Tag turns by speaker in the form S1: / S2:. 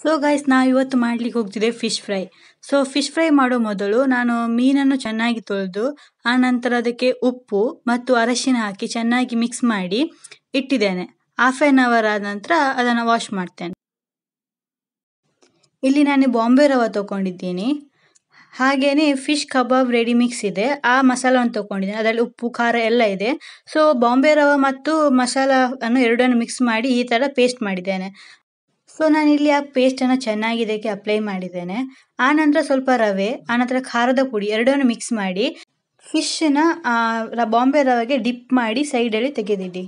S1: so guys ನಾ ಇವತ್ತು ಮಾಡ್ಲಿಕ್ಕೆ ಹೋಗ್ತಿದೆ fish fry so fish fry ಮಾಡೋ ಮೊದಲು ನಾನು ಮೀನನ್ನು ಚೆನ್ನಾಗಿ ತೊಳೆದು ಆನಂತರ ಅದಕ್ಕೆ ಉಪ್ಪು ಮತ್ತು ಅರಶಿನ ಹಾಕಿ ಚೆನ್ನಾಗಿ ಮಿಕ್ಸ್ ಮಾಡಿ ಇಟ್ಟಿದ್ದೇನೆ ಹಾಫ್ ಆನ್ ಅವರ್ ಆದ ನಂತರ ಅದನ್ನು ವಾಶ್ ಮಾಡ್ತೇನೆ ಇಲ್ಲಿ ನಾನು ಬಾಂಬೆ ರವ ತಗೊಂಡಿದ್ದೀನಿ ಹಾಗೇನೆ ಫಿಶ್ ಕಬಾಬ್ ರೆಡಿ ಮಿಕ್ಸ್ ಇದೆ ಆ ಮಸಾಲವನ್ನು ತೊಗೊಂಡಿದ್ದೀನಿ ಅದರಲ್ಲಿ ಉಪ್ಪು ಖಾರ ಎಲ್ಲ ಇದೆ ಸೊ ಬಾಂಬೆ ರವ ಮತ್ತು ಮಸಾಲವನ್ನು ಎರಡನ್ನು ಮಿಕ್ಸ್ ಮಾಡಿ ಈ ಥರ ಪೇಸ್ಟ್ ಮಾಡಿದ್ದೇನೆ ಸೊ ಇಲ್ಲಿ ಆ ಪೇಸ್ಟನ್ನು ಚೆನ್ನಾಗಿ ಅಪ್ಲೈ ಮಾಡಿದ್ದೇನೆ ಆನಂತರ ಸ್ವಲ್ಪ ರವೆ ಆನಂತರ ಖಾರದ ಪುಡಿ ಎರಡನ್ನೂ ಮಿಕ್ಸ್ ಮಾಡಿ ಫಿಶ್ನ ಬಾಂಬೆ ರವೆಗೆ ಡಿಪ್ ಮಾಡಿ ಸೈಡಲ್ಲಿ ತೆಗೆದಿಡಿ